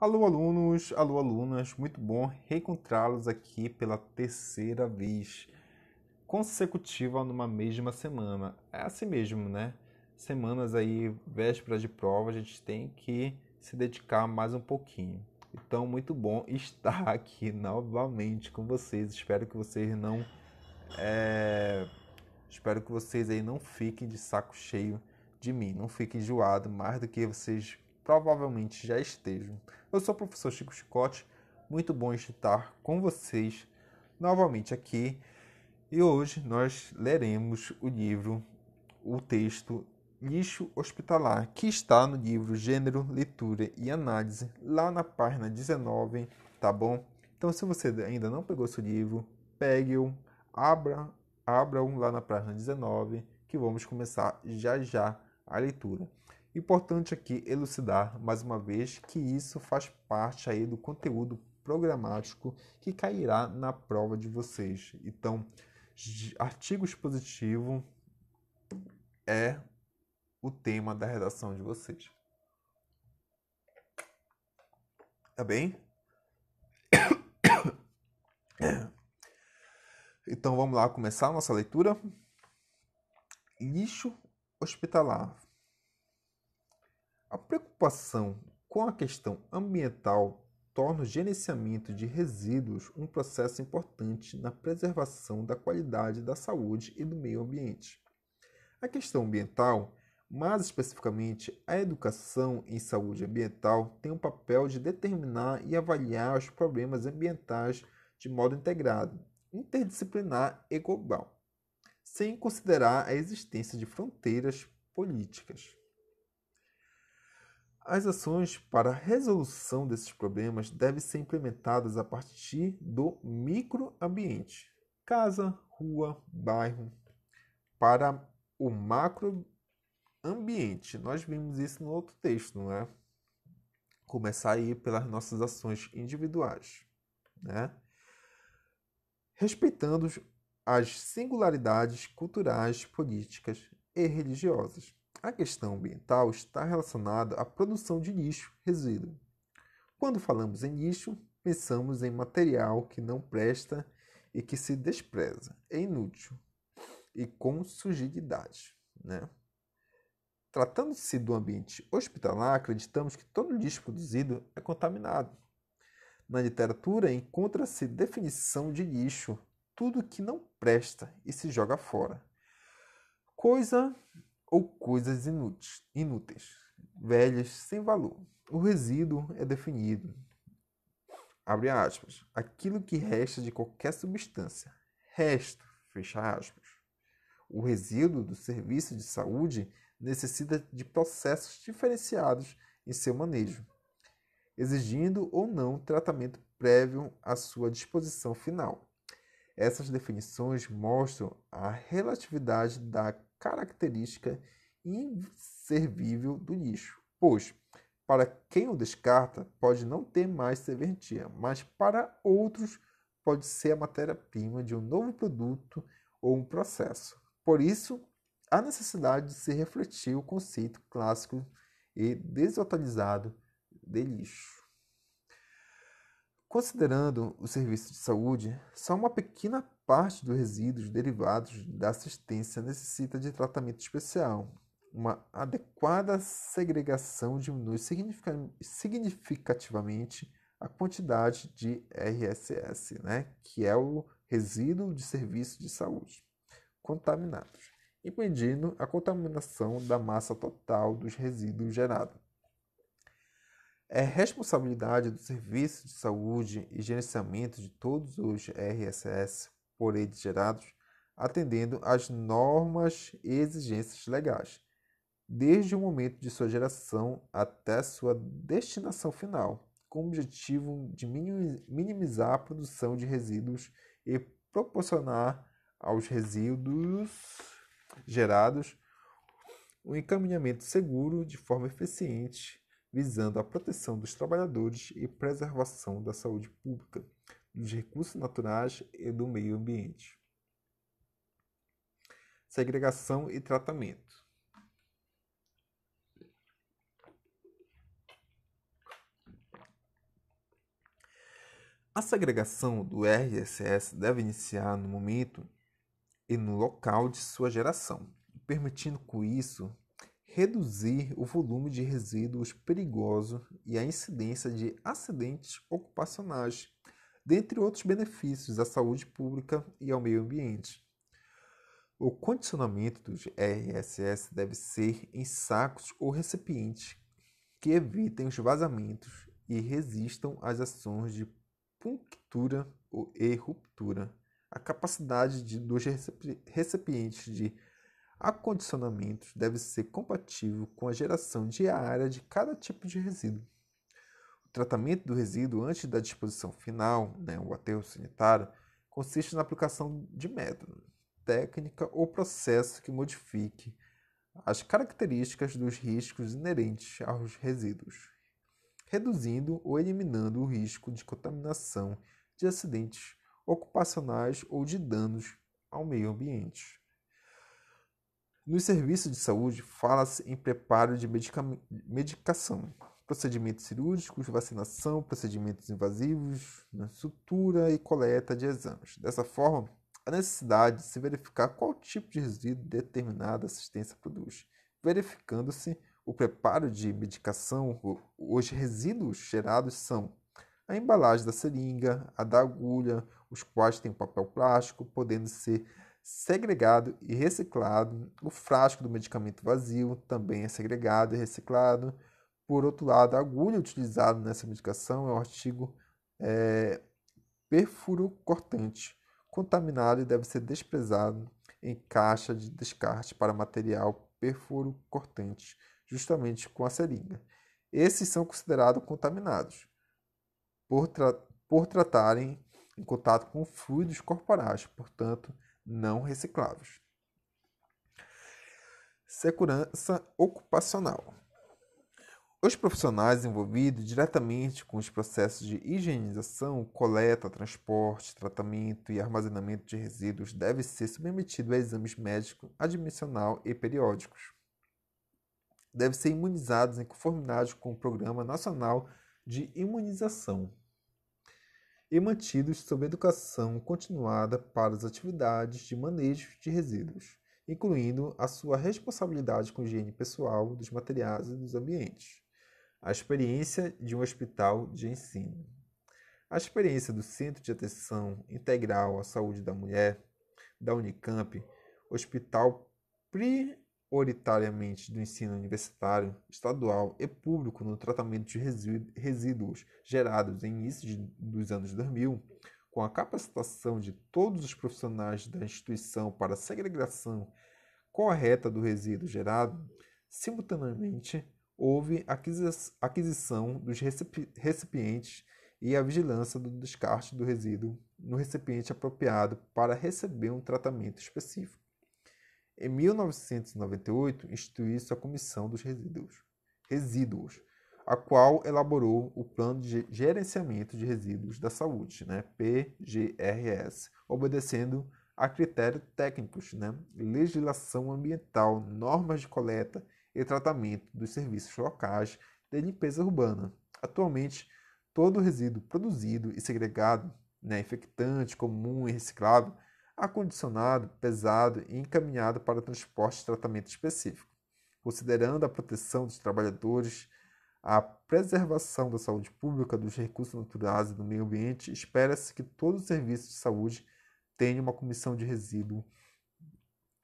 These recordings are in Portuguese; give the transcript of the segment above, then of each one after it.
Alô, alunos, alô, alunas, muito bom reencontrá-los aqui pela terceira vez consecutiva numa mesma semana. É assim mesmo, né? Semanas aí, vésperas de prova, a gente tem que se dedicar mais um pouquinho. Então, muito bom estar aqui novamente com vocês. Espero que vocês não. É... Espero que vocês aí não fiquem de saco cheio de mim, não fiquem enjoados mais do que vocês provavelmente já estejam. Eu sou o professor Chico Chicote, muito bom estar com vocês novamente aqui. E hoje nós leremos o livro, o texto Lixo Hospitalar, que está no livro Gênero, Leitura e Análise, lá na página 19, tá bom? Então, se você ainda não pegou seu livro, pegue-o, abra, abra-o lá na página 19, que vamos começar já já a leitura. Importante aqui elucidar mais uma vez que isso faz parte aí do conteúdo programático que cairá na prova de vocês. Então, artigo expositivo é o tema da redação de vocês. Tá bem? Então vamos lá começar a nossa leitura. Lixo hospitalar. A preocupação com a questão ambiental torna o gerenciamento de resíduos um processo importante na preservação da qualidade da saúde e do meio ambiente. A questão ambiental, mais especificamente a educação em saúde ambiental, tem o papel de determinar e avaliar os problemas ambientais de modo integrado, interdisciplinar e global, sem considerar a existência de fronteiras políticas. As ações para a resolução desses problemas devem ser implementadas a partir do microambiente, casa, rua, bairro, para o macroambiente. Nós vimos isso no outro texto, não é? Começar aí pelas nossas ações individuais, né? Respeitando as singularidades culturais, políticas e religiosas. A questão ambiental está relacionada à produção de lixo resíduo. Quando falamos em lixo, pensamos em material que não presta e que se despreza, é inútil e com sujidade. Né? Tratando-se do ambiente hospitalar, acreditamos que todo lixo produzido é contaminado. Na literatura encontra-se definição de lixo, tudo que não presta e se joga fora. Coisa ou coisas inúteis, inúteis, velhas, sem valor. O resíduo é definido, abre aspas, aquilo que resta de qualquer substância, resto, fecha aspas. O resíduo do serviço de saúde necessita de processos diferenciados em seu manejo, exigindo ou não tratamento prévio à sua disposição final. Essas definições mostram a relatividade da característica inservível do lixo, pois para quem o descarta pode não ter mais serventia, mas para outros pode ser a matéria-prima de um novo produto ou um processo. Por isso, há necessidade de se refletir o conceito clássico e desatualizado de lixo. Considerando o serviço de saúde só uma pequena Parte dos resíduos derivados da assistência necessita de tratamento especial. Uma adequada segregação diminui significativamente a quantidade de RSS, né, que é o resíduo de serviço de saúde, contaminados, impedindo a contaminação da massa total dos resíduos gerados. É responsabilidade do Serviço de Saúde e gerenciamento de todos os RSS por eles gerados, atendendo às normas e exigências legais, desde o momento de sua geração até sua destinação final, com o objetivo de minimizar a produção de resíduos e proporcionar aos resíduos gerados um encaminhamento seguro de forma eficiente, visando a proteção dos trabalhadores e preservação da saúde pública dos recursos naturais e do meio ambiente. Segregação e tratamento. A segregação do RSS deve iniciar no momento e no local de sua geração, permitindo com isso reduzir o volume de resíduos perigosos e a incidência de acidentes ocupacionais dentre outros benefícios à saúde pública e ao meio ambiente. O condicionamento dos RSS deve ser em sacos ou recipientes que evitem os vazamentos e resistam às ações de punctura e ruptura. A capacidade de, dos recipientes de acondicionamento deve ser compatível com a geração diária de cada tipo de resíduo tratamento do resíduo antes da disposição final, né, o aterro sanitário, consiste na aplicação de método, técnica ou processo que modifique as características dos riscos inerentes aos resíduos, reduzindo ou eliminando o risco de contaminação, de acidentes ocupacionais ou de danos ao meio ambiente. Nos serviços de saúde, fala-se em preparo de medicação, procedimentos cirúrgicos, vacinação, procedimentos invasivos, né, sutura e coleta de exames. Dessa forma, a necessidade de se verificar qual tipo de resíduo determinada assistência produz, verificando-se o preparo de medicação, os resíduos gerados são a embalagem da seringa, a da agulha, os quais têm papel plástico, podendo ser segregado e reciclado, o frasco do medicamento vazio também é segregado e reciclado, por outro lado, a agulha utilizada nessa medicação é o artigo é, perfurocortante, contaminado e deve ser desprezado em caixa de descarte para material perfurocortante, justamente com a seringa. Esses são considerados contaminados por, tra por tratarem em contato com fluidos corporais, portanto, não recicláveis. Segurança ocupacional. Os profissionais envolvidos diretamente com os processos de higienização, coleta, transporte, tratamento e armazenamento de resíduos devem ser submetidos a exames médicos admissional e periódicos. Devem ser imunizados em conformidade com o Programa Nacional de Imunização e mantidos sob educação continuada para as atividades de manejo de resíduos, incluindo a sua responsabilidade com higiene pessoal dos materiais e dos ambientes. A experiência de um hospital de ensino. A experiência do Centro de Atenção Integral à Saúde da Mulher da Unicamp, hospital prioritariamente do ensino universitário, estadual e público no tratamento de resíduos gerados em início dos anos 2000, com a capacitação de todos os profissionais da instituição para a segregação correta do resíduo gerado, simultaneamente houve aquisição dos recipientes e a vigilância do descarte do resíduo no recipiente apropriado para receber um tratamento específico. Em 1998, instituiu-se a Comissão dos Resíduos, resíduos a qual elaborou o Plano de Gerenciamento de Resíduos da Saúde, né, PGRS, obedecendo a critérios técnicos, né, legislação ambiental, normas de coleta e tratamento dos serviços locais de limpeza urbana. Atualmente, todo resíduo produzido e segregado, né, infectante, comum e reciclável, acondicionado, pesado e encaminhado para transporte e tratamento específico, considerando a proteção dos trabalhadores, a preservação da saúde pública, dos recursos naturais e do meio ambiente, espera-se que todo o serviço de saúde tenha uma comissão de resíduo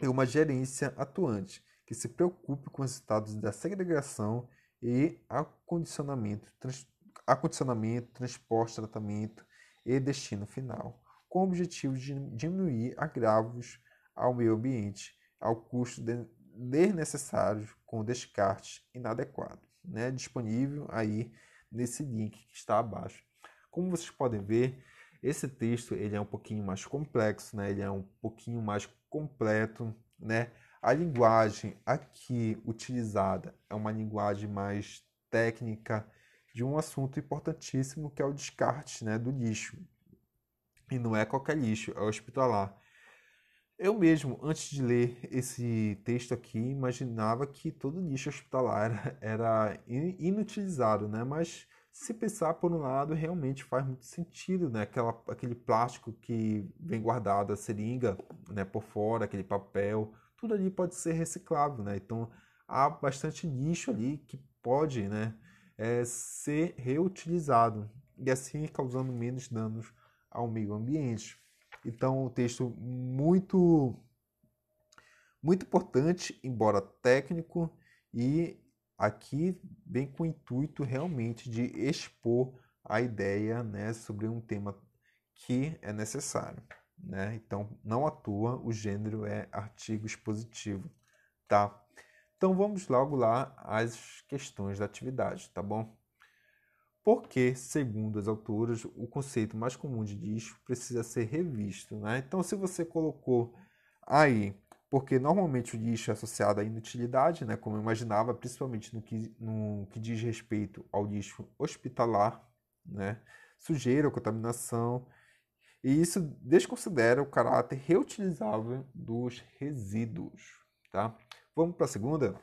e uma gerência atuante, que se preocupe com os estados da segregação e acondicionamento, trans, acondicionamento transporte, tratamento e destino final, com o objetivo de diminuir agravos ao meio ambiente, ao custo de, desnecessário com descarte inadequado, né? disponível aí nesse link que está abaixo. Como vocês podem ver, esse texto ele é um pouquinho mais complexo, né? ele é um pouquinho mais completo, né? A linguagem aqui utilizada é uma linguagem mais técnica de um assunto importantíssimo que é o descarte né, do lixo. E não é qualquer lixo, é hospitalar. Eu mesmo, antes de ler esse texto aqui, imaginava que todo lixo hospitalar era inutilizado, né? Mas se pensar por um lado, realmente faz muito sentido, né? Aquela, aquele plástico que vem guardado a seringa, né? Por fora, aquele papel, tudo ali pode ser reciclável, né? Então há bastante lixo ali que pode, né, é, ser reutilizado e assim causando menos danos ao meio ambiente. Então, um texto muito muito importante, embora técnico, e aqui vem com o intuito realmente de expor a ideia né, sobre um tema que é necessário né? Então, não atua, o gênero é artigo expositivo, tá? Então, vamos logo lá às questões da atividade, tá bom? Porque, segundo as autoras, o conceito mais comum de disco precisa ser revisto, né? Então, se você colocou aí, porque normalmente o lixo é associado à inutilidade, né? Como eu imaginava, principalmente no que, no que diz respeito ao lixo hospitalar, né? Sujeira, contaminação, e isso desconsidera o caráter reutilizável dos resíduos. Tá? Vamos para a segunda?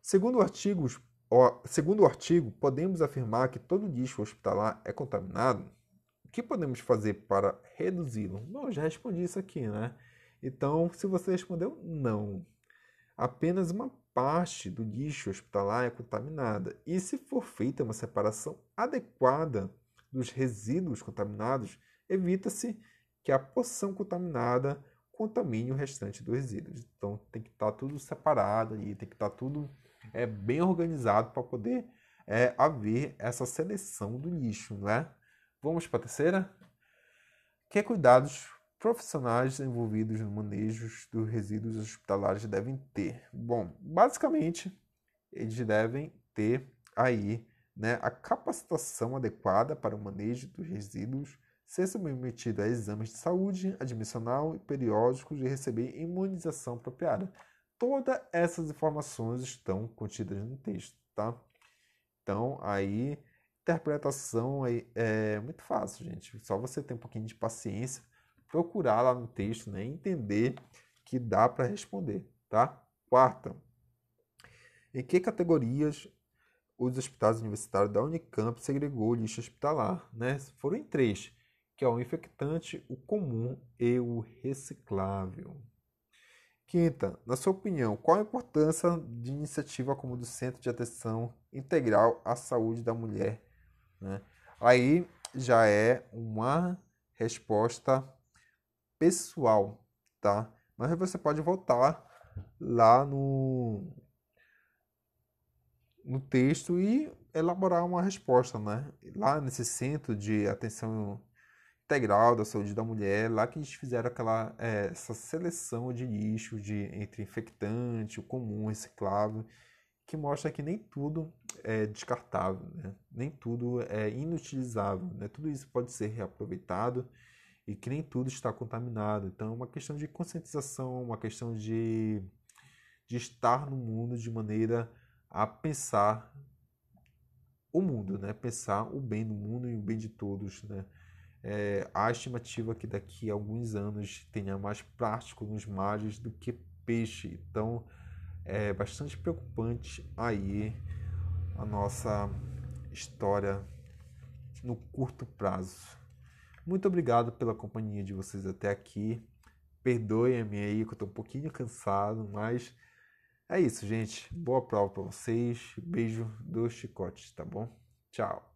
Segundo, artigos, ó, segundo o artigo, podemos afirmar que todo lixo hospitalar é contaminado? O que podemos fazer para reduzi-lo? Bom, já respondi isso aqui, né? Então, se você respondeu não, apenas uma parte do lixo hospitalar é contaminada. E se for feita uma separação adequada dos resíduos contaminados, evita-se que a porção contaminada contamine o restante dos resíduos. Então tem que estar tá tudo separado ali, tem que estar tá tudo é, bem organizado para poder é, haver essa seleção do lixo, né? Vamos para a terceira? Que é cuidados profissionais envolvidos no manejo dos resíduos hospitalares devem ter? Bom, basicamente, eles devem ter aí né, a capacitação adequada para o manejo dos resíduos ser submetido a exames de saúde, admissional e periódicos e receber imunização apropriada. Todas essas informações estão contidas no texto, tá? Então, aí, interpretação é, é muito fácil, gente. Só você ter um pouquinho de paciência, procurar lá no texto, né? Entender que dá para responder, tá? Quarta, em que categorias os hospitais universitários da Unicamp segregou lixo hospitalar, né? Foram em três que é o infectante, o comum e o reciclável. Quinta, na sua opinião, qual a importância de iniciativa como do Centro de Atenção Integral à Saúde da Mulher? Né? Aí já é uma resposta pessoal, tá? Mas você pode voltar lá no, no texto e elaborar uma resposta, né? Lá nesse Centro de Atenção integral da saúde da mulher, lá que eles fizeram aquela, é, essa seleção de lixo de, entre infectante, o comum, reciclável, que mostra que nem tudo é descartável, né? nem tudo é inutilizável, né? tudo isso pode ser reaproveitado e que nem tudo está contaminado. Então é uma questão de conscientização, uma questão de, de estar no mundo de maneira a pensar o mundo, né? pensar o bem do mundo e o bem de todos. Né? é, há estimativa é que daqui a alguns anos tenha mais plástico nos mares do que peixe. Então é bastante preocupante aí a nossa história no curto prazo. Muito obrigado pela companhia de vocês até aqui. Perdoem-me aí que eu estou um pouquinho cansado, mas é isso, gente. Boa prova para vocês. Beijo do chicote, tá bom? Tchau.